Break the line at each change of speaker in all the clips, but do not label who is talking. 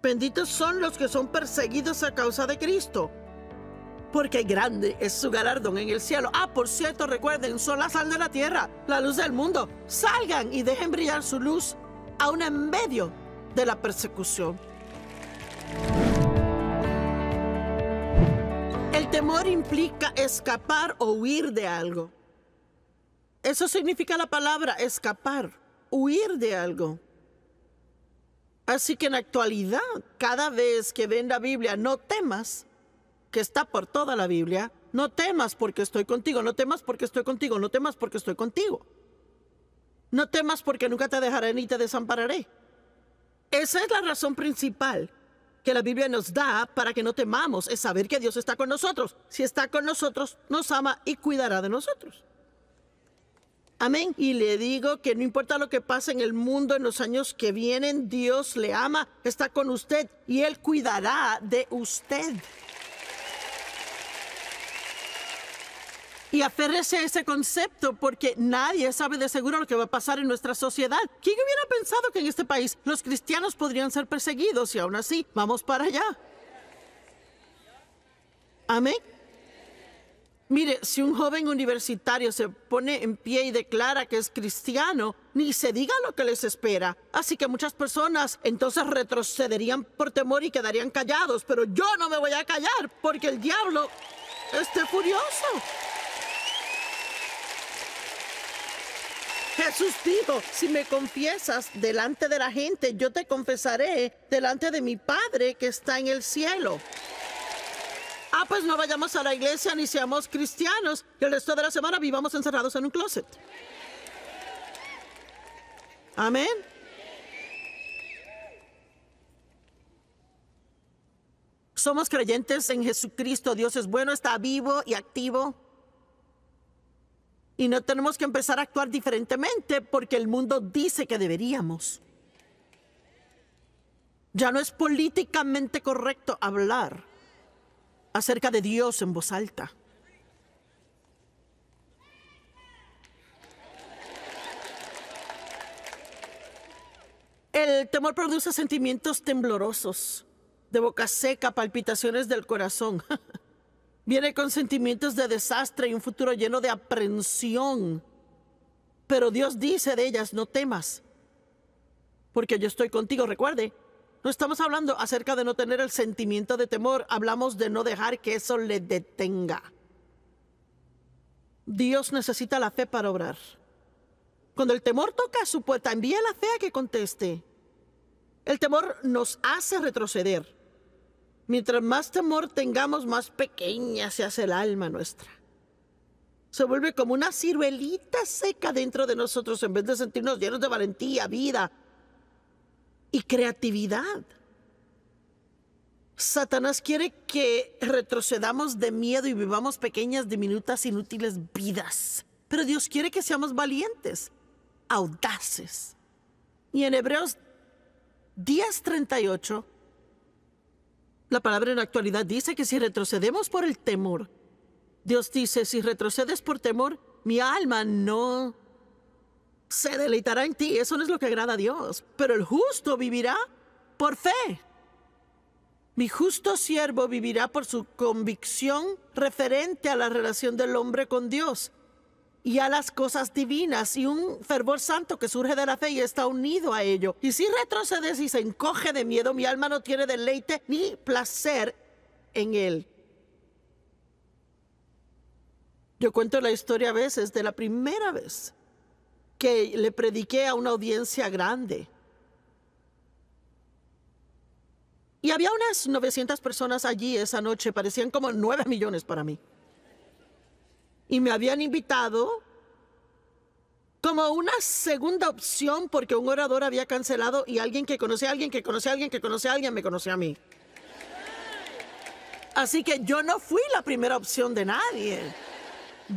Benditos son los que son perseguidos a causa de Cristo, porque grande es su galardón en el cielo. Ah, por cierto, recuerden, son la sal de la tierra, la luz del mundo. Salgan y dejen brillar su luz aún en medio de la persecución. El temor implica escapar o huir de algo. Eso significa la palabra escapar, huir de algo. Así que en actualidad, cada vez que ven la Biblia, no temas, que está por toda la Biblia, no temas porque estoy contigo, no temas porque estoy contigo, no temas porque estoy contigo. No temas porque nunca te dejaré ni te desampararé. Esa es la razón principal que la Biblia nos da para que no temamos, es saber que Dios está con nosotros. Si está con nosotros, nos ama y cuidará de nosotros. Amén. Y le digo que no importa lo que pase en el mundo en los años que vienen, Dios le ama, está con usted y Él cuidará de usted. Y aférrese a ese concepto porque nadie sabe de seguro lo que va a pasar en nuestra sociedad. ¿Quién hubiera pensado que en este país los cristianos podrían ser perseguidos y aún así vamos para allá? Amén. Mire, si un joven universitario se pone en pie y declara que es cristiano, ni se diga lo que les espera. Así que muchas personas entonces retrocederían por temor y quedarían callados, pero yo no me voy a callar porque el diablo esté furioso. Jesús dijo, si me confiesas delante de la gente, yo te confesaré delante de mi Padre que está en el cielo. Ah, pues no vayamos a la iglesia ni seamos cristianos. Y el resto de la semana vivamos encerrados en un closet. Amén. Somos creyentes en Jesucristo. Dios es bueno, está vivo y activo. Y no tenemos que empezar a actuar diferentemente porque el mundo dice que deberíamos. Ya no es políticamente correcto hablar acerca de Dios en voz alta. El temor produce sentimientos temblorosos, de boca seca, palpitaciones del corazón. Viene con sentimientos de desastre y un futuro lleno de aprensión. Pero Dios dice de ellas, no temas, porque yo estoy contigo, recuerde, no estamos hablando acerca de no tener el sentimiento de temor, hablamos de no dejar que eso le detenga. Dios necesita la fe para obrar. Cuando el temor toca a su puerta, envía la fe a que conteste. El temor nos hace retroceder. Mientras más temor tengamos, más pequeña se hace el alma nuestra. Se vuelve como una ciruelita seca dentro de nosotros en vez de sentirnos llenos de valentía, vida, y creatividad. Satanás quiere que retrocedamos de miedo y vivamos pequeñas, diminutas, inútiles vidas. Pero Dios quiere que seamos valientes, audaces. Y en Hebreos 10:38, la palabra en la actualidad dice que si retrocedemos por el temor, Dios dice, si retrocedes por temor, mi alma no se deleitará en ti. Eso no es lo que agrada a Dios. Pero el justo vivirá por fe. Mi justo siervo vivirá por su convicción referente a la relación del hombre con Dios y a las cosas divinas y un fervor santo que surge de la fe y está unido a ello. Y si retrocedes y se encoge de miedo, mi alma no tiene deleite ni placer en él. Yo cuento la historia a veces de la primera vez que le prediqué a una audiencia grande. Y había unas 900 personas allí esa noche, parecían como 9 millones para mí. Y me habían invitado como una segunda opción porque un orador había cancelado y alguien que conocía a alguien que conocía a alguien que conocía a alguien me conocía a mí. Así que yo no fui la primera opción de nadie.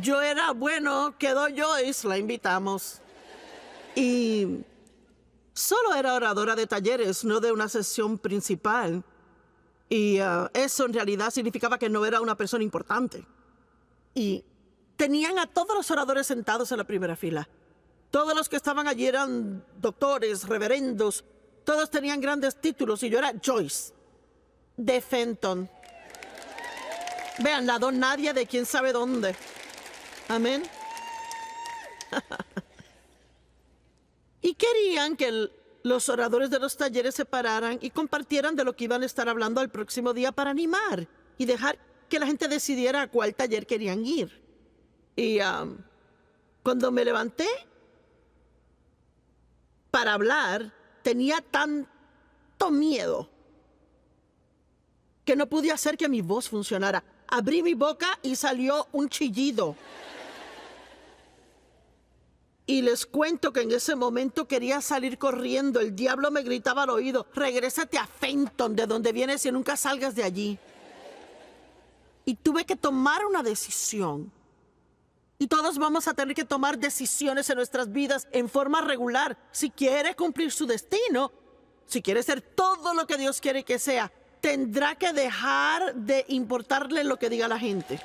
Yo era, bueno, quedó Joyce, la invitamos. Y solo era oradora de talleres, no de una sesión principal. Y ah, eso en realidad significaba que no era una persona importante. Y tenían a todos los oradores sentados en la primera fila. Todos los que estaban allí eran doctores, reverendos, todos tenían grandes títulos y yo era Joyce, de Fenton. Vean, la don nadie de quién sabe dónde. Amén. y querían que los oradores de los talleres se pararan y compartieran de lo que iban a estar hablando al próximo día para animar y dejar que la gente decidiera a cuál taller querían ir. Y um, cuando me levanté para hablar, tenía tanto miedo que no pude hacer que mi voz funcionara. Abrí mi boca y salió un chillido. Y les cuento que en ese momento quería salir corriendo. El diablo me gritaba al oído, regrésate a Fenton, de donde vienes y nunca salgas de allí. Y tuve que tomar una decisión. Y todos vamos a tener que tomar decisiones en nuestras vidas en forma regular. Si quiere cumplir su destino, si quiere ser todo lo que Dios quiere que sea, tendrá que dejar de importarle lo que diga la gente.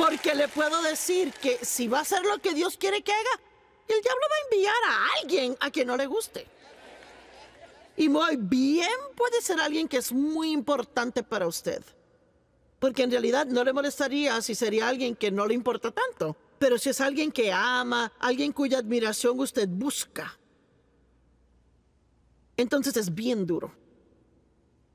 Porque le puedo decir que si va a hacer lo que Dios quiere que haga, el diablo va a enviar a alguien a quien no le guste. Y muy bien puede ser alguien que es muy importante para usted. Porque en realidad no le molestaría si sería alguien que no le importa tanto. Pero si es alguien que ama, alguien cuya admiración usted busca, entonces es bien duro.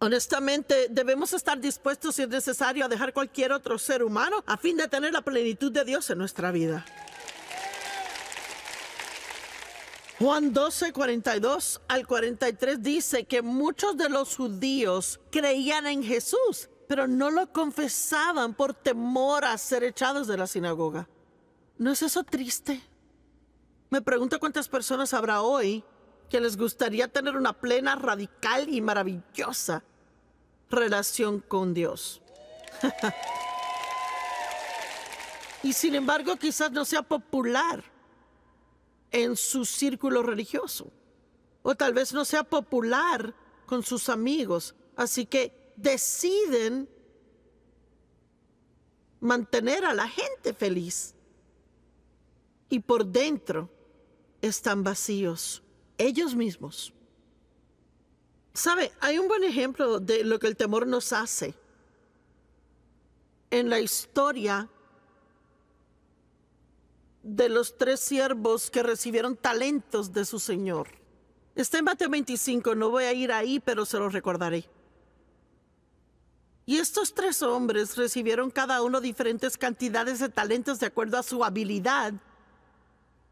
Honestamente, debemos estar dispuestos, si es necesario, a dejar cualquier otro ser humano a fin de tener la plenitud de Dios en nuestra vida. Juan 12, 42 al 43 dice que muchos de los judíos creían en Jesús, pero no lo confesaban por temor a ser echados de la sinagoga. ¿No es eso triste? Me pregunto cuántas personas habrá hoy que les gustaría tener una plena, radical y maravillosa relación con Dios. y sin embargo quizás no sea popular en su círculo religioso o tal vez no sea popular con sus amigos. Así que deciden mantener a la gente feliz. Y por dentro están vacíos ellos mismos. Sabe, hay un buen ejemplo de lo que el temor nos hace. En la historia de los tres siervos que recibieron talentos de su Señor. Está en Mateo 25, no voy a ir ahí, pero se lo recordaré. Y estos tres hombres recibieron cada uno diferentes cantidades de talentos de acuerdo a su habilidad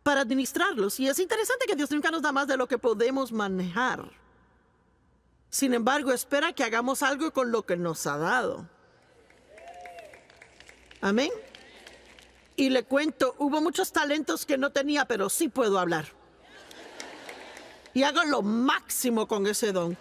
para administrarlos. Y es interesante que Dios nunca nos da más de lo que podemos manejar. Sin embargo, espera que hagamos algo con lo que nos ha dado. Amén. Y le cuento, hubo muchos talentos que no tenía, pero sí puedo hablar. Y hago lo máximo con ese don.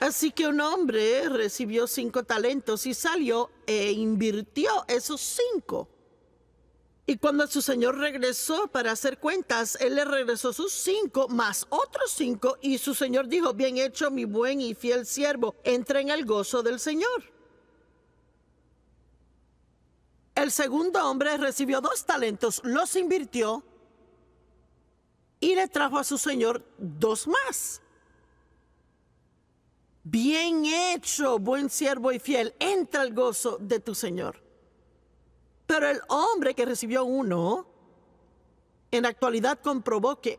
Así que un hombre recibió cinco talentos y salió e invirtió esos cinco y cuando su señor regresó para hacer cuentas, él le regresó sus cinco más otros cinco y su señor dijo, bien hecho mi buen y fiel siervo, entra en el gozo del Señor. El segundo hombre recibió dos talentos, los invirtió y le trajo a su señor dos más. Bien hecho, buen siervo y fiel, entra al gozo de tu señor. Pero el hombre que recibió uno, en la actualidad comprobó que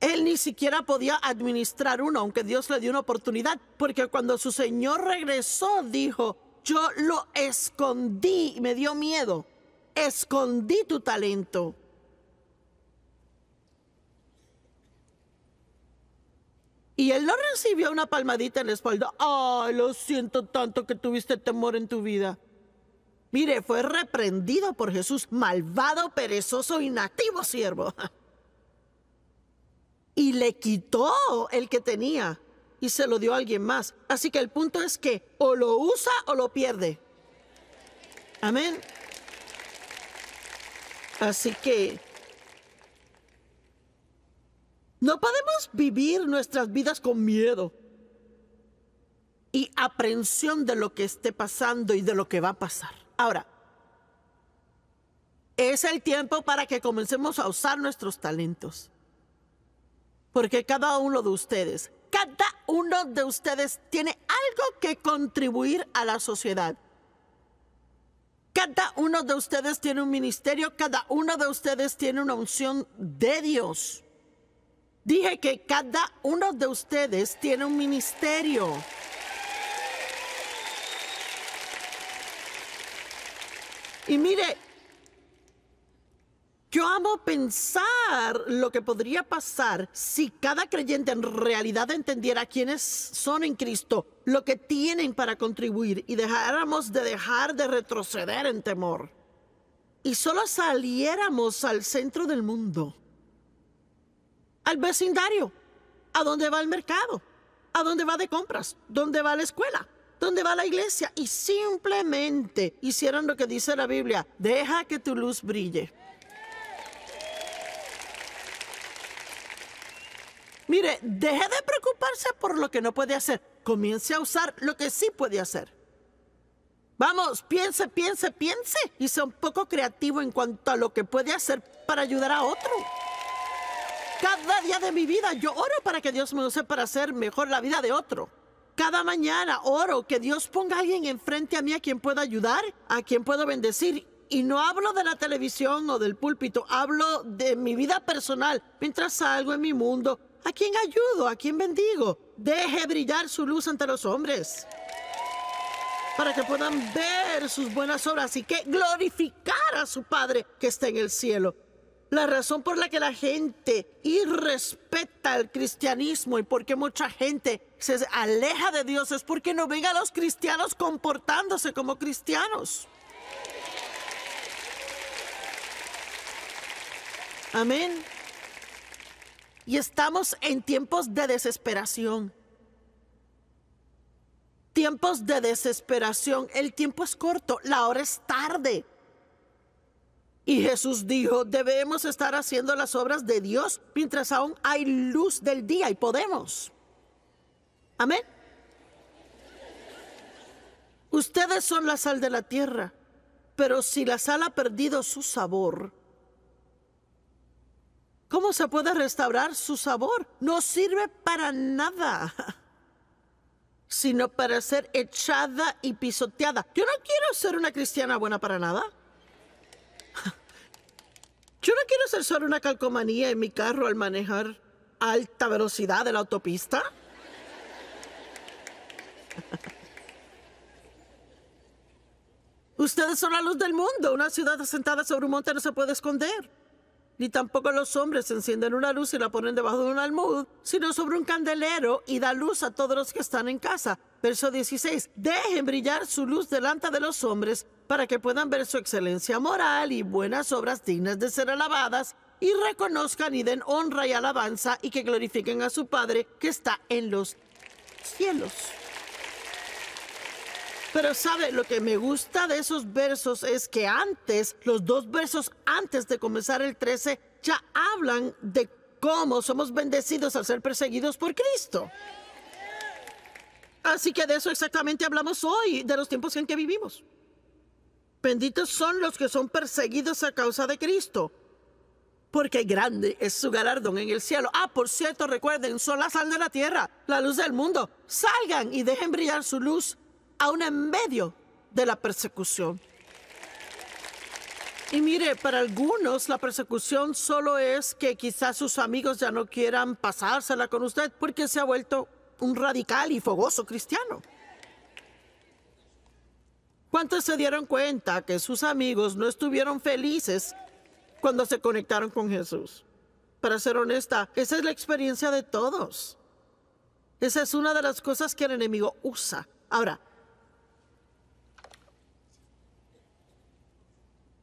él ni siquiera podía administrar uno, aunque Dios le dio una oportunidad, porque cuando su Señor regresó dijo, yo lo escondí me dio miedo, escondí tu talento. Y él no recibió una palmadita en la espalda. ¡Ay, lo siento tanto que tuviste temor en tu vida! Mire, fue reprendido por Jesús, malvado, perezoso, inactivo siervo. Y le quitó el que tenía y se lo dio a alguien más. Así que el punto es que o lo usa o lo pierde. Amén. Así que no podemos vivir nuestras vidas con miedo y aprensión de lo que esté pasando y de lo que va a pasar. Ahora, es el tiempo para que comencemos a usar nuestros talentos. Porque cada uno de ustedes, cada uno de ustedes tiene algo que contribuir a la sociedad. Cada uno de ustedes tiene un ministerio, cada uno de ustedes tiene una unción de Dios. Dije que cada uno de ustedes tiene un ministerio. Y mire, yo amo pensar lo que podría pasar si cada creyente en realidad entendiera quiénes son en Cristo, lo que tienen para contribuir y dejáramos de dejar de retroceder en temor. Y solo saliéramos al centro del mundo, al vecindario, a donde va el mercado, a donde va de compras, donde va la escuela. ¿Dónde va la iglesia? Y simplemente hicieron lo que dice la Biblia, deja que tu luz brille. Mire, deje de preocuparse por lo que no puede hacer. Comience a usar lo que sí puede hacer. Vamos, piense, piense, piense y sea un poco creativo en cuanto a lo que puede hacer para ayudar a otro. Cada día de mi vida yo oro para que Dios me use para hacer mejor la vida de otro. Cada mañana oro que Dios ponga a alguien enfrente a mí a quien pueda ayudar, a quien puedo bendecir. Y no hablo de la televisión o del púlpito, hablo de mi vida personal, mientras salgo en mi mundo. ¿A quién ayudo? ¿A quién bendigo? Deje brillar su luz ante los hombres para que puedan ver sus buenas obras y que glorificar a su Padre que está en el cielo. La razón por la que la gente irrespeta el cristianismo y por qué mucha gente se aleja de Dios es porque no ven a los cristianos comportándose como cristianos. Amén. Y estamos en tiempos de desesperación. Tiempos de desesperación. El tiempo es corto, la hora es tarde. Y Jesús dijo, debemos estar haciendo las obras de Dios mientras aún hay luz del día y podemos. Amén. Ustedes son la sal de la tierra, pero si la sal ha perdido su sabor, ¿cómo se puede restaurar su sabor? No sirve para nada, sino para ser echada y pisoteada. Yo no quiero ser una cristiana buena para nada. Yo no quiero hacer solo una calcomanía en mi carro al manejar alta velocidad de la autopista. Ustedes son la luz del mundo. Una ciudad asentada sobre un monte no se puede esconder. Ni tampoco los hombres encienden una luz y la ponen debajo de un almud, sino sobre un candelero y da luz a todos los que están en casa. Verso 16. Dejen brillar su luz delante de los hombres para que puedan ver su excelencia moral y buenas obras dignas de ser alabadas, y reconozcan y den honra y alabanza y que glorifiquen a su Padre que está en los cielos. Pero sabe, lo que me gusta de esos versos es que antes, los dos versos antes de comenzar el 13, ya hablan de cómo somos bendecidos al ser perseguidos por Cristo. Así que de eso exactamente hablamos hoy, de los tiempos en que vivimos. Benditos son los que son perseguidos a causa de Cristo, porque grande es su galardón en el cielo. Ah, por cierto, recuerden, son la sal de la tierra, la luz del mundo. Salgan y dejen brillar su luz aún en medio de la persecución. Y mire, para algunos la persecución solo es que quizás sus amigos ya no quieran pasársela con usted porque se ha vuelto un radical y fogoso cristiano. ¿Cuántos se dieron cuenta que sus amigos no estuvieron felices cuando se conectaron con Jesús? Para ser honesta, esa es la experiencia de todos. Esa es una de las cosas que el enemigo usa. Ahora,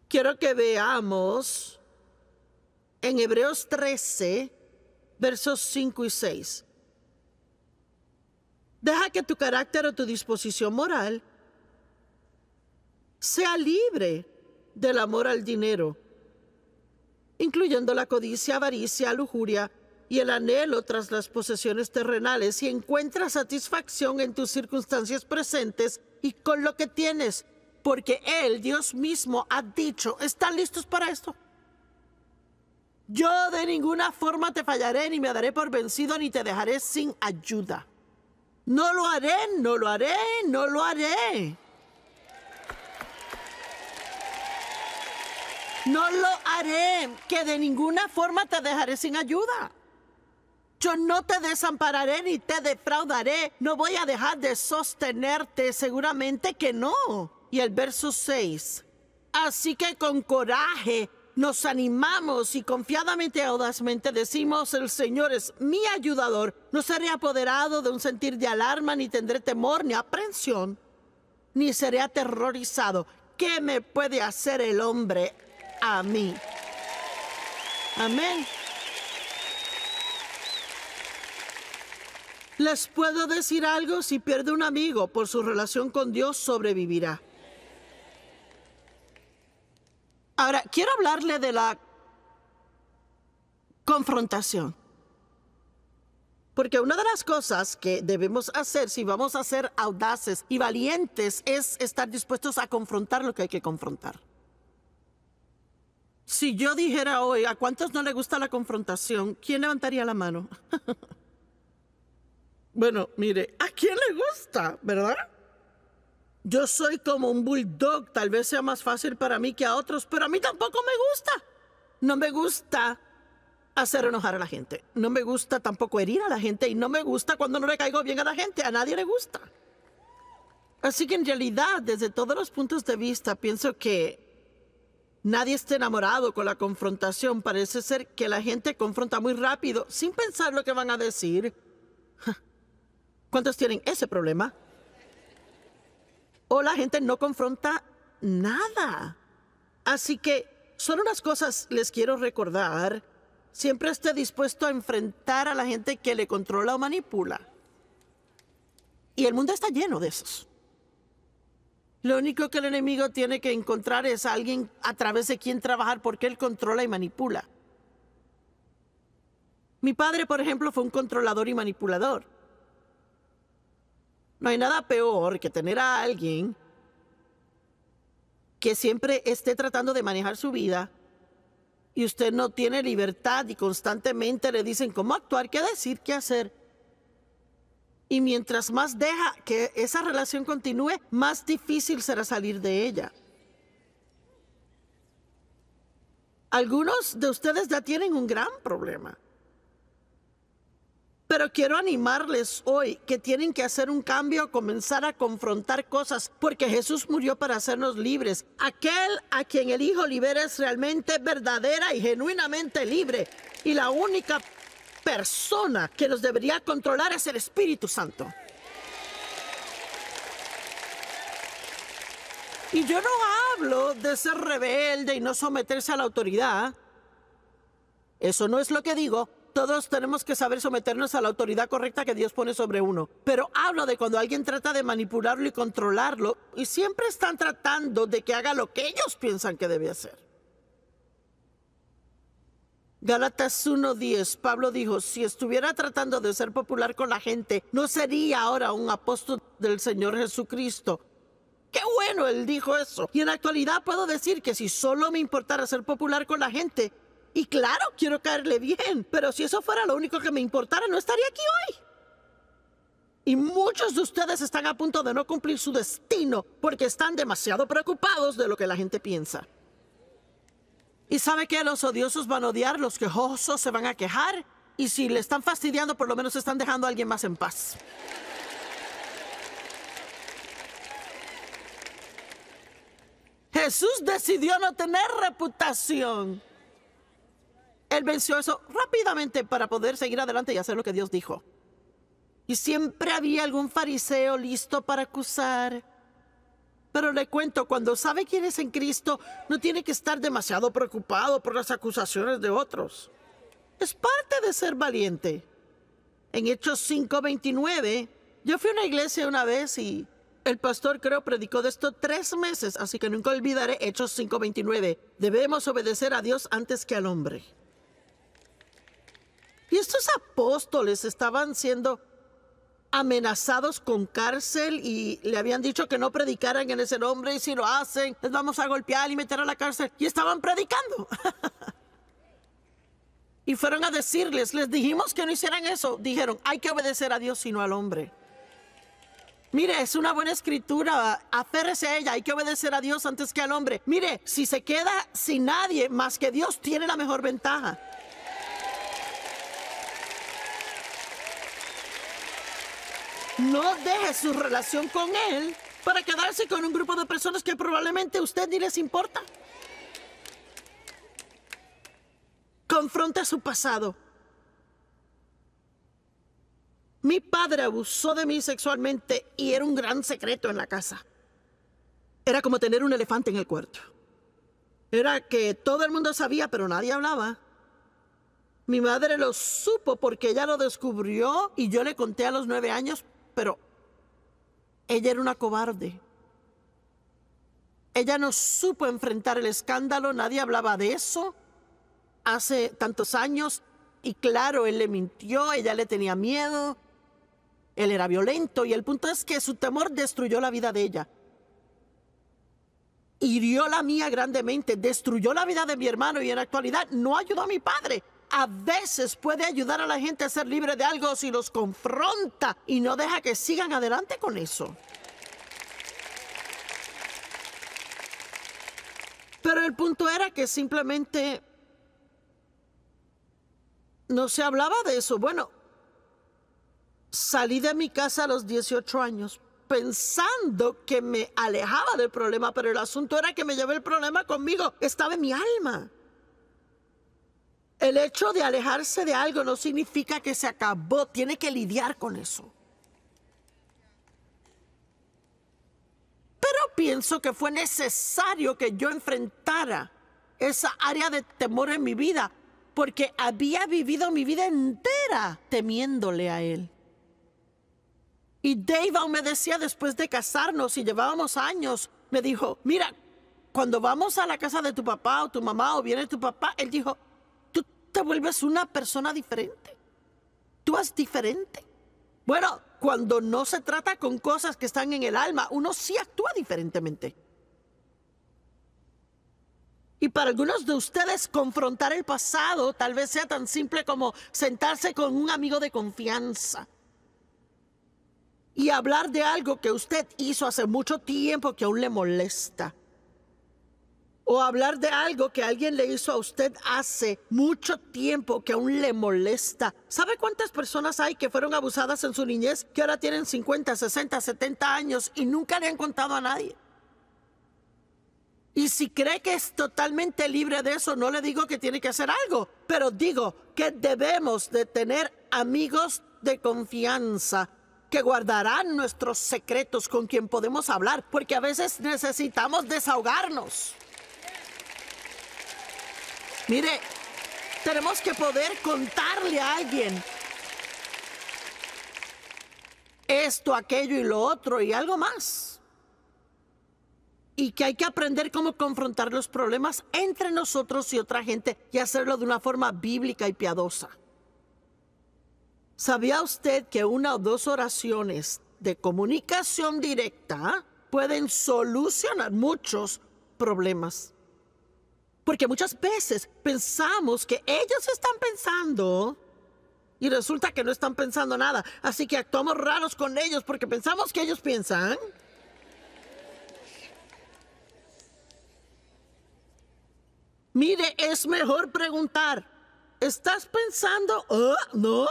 quiero que veamos en Hebreos 13, versos 5 y 6. Deja que tu carácter o tu disposición moral sea libre del amor al dinero, incluyendo la codicia, avaricia, lujuria y el anhelo tras las posesiones terrenales, y encuentra satisfacción en tus circunstancias presentes y con lo que tienes, porque Él, Dios mismo, ha dicho, están listos para esto. Yo de ninguna forma te fallaré, ni me daré por vencido, ni te dejaré sin ayuda. No lo haré, no lo haré, no lo haré. No lo haré, que de ninguna forma te dejaré sin ayuda. Yo no te desampararé ni te defraudaré. No voy a dejar de sostenerte, seguramente que no. Y el verso 6. Así que con coraje nos animamos y confiadamente y audazmente decimos, el Señor es mi ayudador. No seré apoderado de un sentir de alarma, ni tendré temor, ni aprensión, ni seré aterrorizado. ¿Qué me puede hacer el hombre? a mí. Amén. Les puedo decir algo, si pierde un amigo por su relación con Dios, sobrevivirá. Ahora, quiero hablarle de la confrontación. Porque una de las cosas que debemos hacer si vamos a ser audaces y valientes es estar dispuestos a confrontar lo que hay que confrontar. Si yo dijera hoy a cuántos no le gusta la confrontación, ¿quién levantaría la mano? bueno, mire, ¿a quién le gusta, verdad? Yo soy como un bulldog, tal vez sea más fácil para mí que a otros, pero a mí tampoco me gusta. No me gusta hacer enojar a la gente. No me gusta tampoco herir a la gente y no me gusta cuando no le caigo bien a la gente. A nadie le gusta. Así que en realidad, desde todos los puntos de vista, pienso que Nadie está enamorado con la confrontación. Parece ser que la gente confronta muy rápido, sin pensar lo que van a decir. ¿Cuántos tienen ese problema? O la gente no confronta nada. Así que solo unas cosas les quiero recordar. Siempre esté dispuesto a enfrentar a la gente que le controla o manipula. Y el mundo está lleno de esos. Lo único que el enemigo tiene que encontrar es alguien a través de quien trabajar porque él controla y manipula. Mi padre, por ejemplo, fue un controlador y manipulador. No hay nada peor que tener a alguien que siempre esté tratando de manejar su vida y usted no tiene libertad y constantemente le dicen cómo actuar, qué decir, qué hacer y mientras más deja que esa relación continúe, más difícil será salir de ella. Algunos de ustedes ya tienen un gran problema. Pero quiero animarles hoy que tienen que hacer un cambio, comenzar a confrontar cosas, porque Jesús murió para hacernos libres. Aquel a quien el Hijo libera es realmente verdadera y genuinamente libre. Y la única persona que nos debería controlar es el Espíritu Santo. Y yo no hablo de ser rebelde y no someterse a la autoridad. Eso no es lo que digo. Todos tenemos que saber someternos a la autoridad correcta que Dios pone sobre uno. Pero hablo de cuando alguien trata de manipularlo y controlarlo y siempre están tratando de que haga lo que ellos piensan que debe hacer. Gálatas 1.10, Pablo dijo, si estuviera tratando de ser popular con la gente, no sería ahora un apóstol del Señor Jesucristo. Qué bueno él dijo eso. Y en la actualidad puedo decir que si solo me importara ser popular con la gente, y claro, quiero caerle bien, pero si eso fuera lo único que me importara, no estaría aquí hoy. Y muchos de ustedes están a punto de no cumplir su destino porque están demasiado preocupados de lo que la gente piensa. ¿Y sabe que Los odiosos van a odiar, los quejosos se van a quejar. Y si le están fastidiando, por lo menos están dejando a alguien más en paz. Jesús decidió no tener reputación. Él venció eso rápidamente para poder seguir adelante y hacer lo que Dios dijo. Y siempre había algún fariseo listo para acusar. Pero le cuento, cuando sabe quién es en Cristo, no tiene que estar demasiado preocupado por las acusaciones de otros. Es parte de ser valiente. En Hechos 5:29, yo fui a una iglesia una vez y el pastor creo predicó de esto tres meses, así que nunca olvidaré Hechos 5:29. Debemos obedecer a Dios antes que al hombre. Y estos apóstoles estaban siendo amenazados con cárcel y le habían dicho que no predicaran en ese nombre y si lo hacen, les vamos a golpear y meter a la cárcel. Y estaban predicando. y fueron a decirles, les dijimos que no hicieran eso. Dijeron, hay que obedecer a Dios sino al hombre. Mire, es una buena escritura, aférrese a ella, hay que obedecer a Dios antes que al hombre. Mire, si se queda sin nadie más que Dios, tiene la mejor ventaja. No deje su relación con él para quedarse con un grupo de personas que probablemente a usted ni les importa. Confronta su pasado. Mi padre abusó de mí sexualmente y era un gran secreto en la casa. Era como tener un elefante en el cuarto. Era que todo el mundo sabía, pero nadie hablaba. Mi madre lo supo porque ella lo descubrió y yo le conté a los nueve años, pero ella era una cobarde. Ella no supo enfrentar el escándalo, nadie hablaba de eso hace tantos años y claro, él le mintió, ella le tenía miedo, él era violento y el punto es que su temor destruyó la vida de ella. Hirió la mía grandemente, destruyó la vida de mi hermano y en la actualidad no ayudó a mi padre a veces puede ayudar a la gente a ser libre de algo si los confronta y no deja que sigan adelante con eso. Pero el punto era que simplemente no se hablaba de eso. Bueno, salí de mi casa a los 18 años pensando que me alejaba del problema, pero el asunto era que me llevé el problema conmigo, estaba en mi alma. El hecho de alejarse de algo no significa que se acabó. Tiene que lidiar con eso. Pero pienso que fue necesario que yo enfrentara esa área de temor en mi vida, porque había vivido mi vida entera temiéndole a él. Y Dave aún me decía después de casarnos y llevábamos años, me dijo, mira, cuando vamos a la casa de tu papá o tu mamá o viene tu papá, él dijo, te vuelves una persona diferente. Tú has diferente. Bueno, cuando no se trata con cosas que están en el alma, uno sí actúa diferentemente. Y para algunos de ustedes confrontar el pasado tal vez sea tan simple como sentarse con un amigo de confianza y hablar de algo que usted hizo hace mucho tiempo que aún le molesta. O hablar de algo que alguien le hizo a usted hace mucho tiempo que aún le molesta. ¿Sabe cuántas personas hay que fueron abusadas en su niñez, que ahora tienen 50, 60, 70 años y nunca le han contado a nadie? Y si cree que es totalmente libre de eso, no le digo que tiene que hacer algo, pero digo que debemos de tener amigos de confianza que guardarán nuestros secretos con quien podemos hablar, porque a veces necesitamos desahogarnos. Mire, tenemos que poder contarle a alguien esto, aquello y lo otro y algo más. Y que hay que aprender cómo confrontar los problemas entre nosotros y otra gente y hacerlo de una forma bíblica y piadosa. ¿Sabía usted que una o dos oraciones de comunicación directa pueden solucionar muchos problemas? Porque muchas veces pensamos que ellos están pensando y resulta que no están pensando nada. Así que actuamos raros con ellos porque pensamos que ellos piensan. Mire, es mejor preguntar, ¿estás pensando? ¿Ah, no.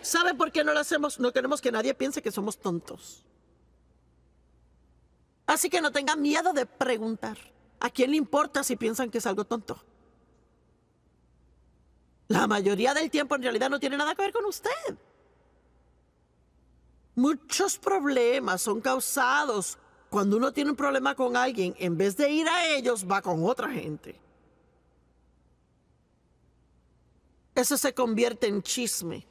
¿Sabe por qué no lo hacemos? No queremos que nadie piense que somos tontos. Así que no tenga miedo de preguntar. ¿A quién le importa si piensan que es algo tonto? La mayoría del tiempo en realidad no tiene nada que ver con usted. Muchos problemas son causados cuando uno tiene un problema con alguien. En vez de ir a ellos, va con otra gente. Eso se convierte en chisme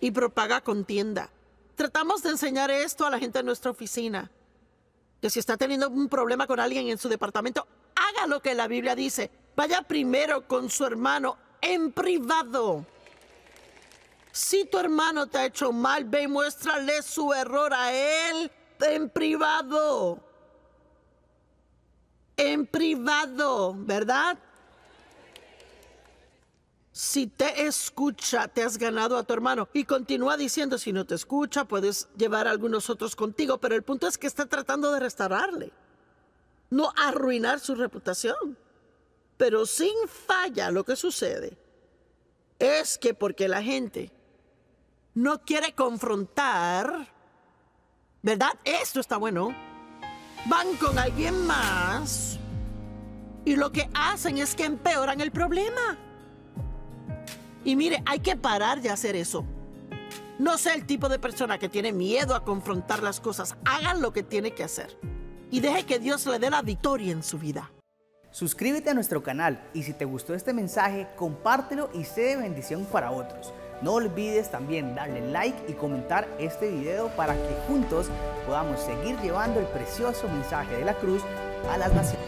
y propaga contienda. Tratamos de enseñar esto a la gente de nuestra oficina que si está teniendo un problema con alguien en su departamento, haga lo que la Biblia dice. Vaya primero con su hermano en privado. Si tu hermano te ha hecho mal, ve y muéstrale su error a él en privado. En privado, ¿verdad? Si te escucha, te has ganado a tu hermano. Y continúa diciendo, si no te escucha, puedes llevar a algunos otros contigo, pero el punto es que está tratando de restaurarle, no arruinar su reputación. Pero sin falla lo que sucede es que porque la gente no quiere confrontar, ¿verdad? Esto está bueno. Van con alguien más y lo que hacen es que empeoran el problema. Y mire, hay que parar de hacer eso. No sea el tipo de persona que tiene miedo a confrontar las cosas. Hagan lo que tiene que hacer. Y deje que Dios le dé la victoria en su vida. Suscríbete a nuestro canal y si te gustó este mensaje, compártelo y sé de bendición para otros. No olvides también darle like y comentar este video para que juntos podamos seguir llevando el precioso mensaje de la cruz a las naciones.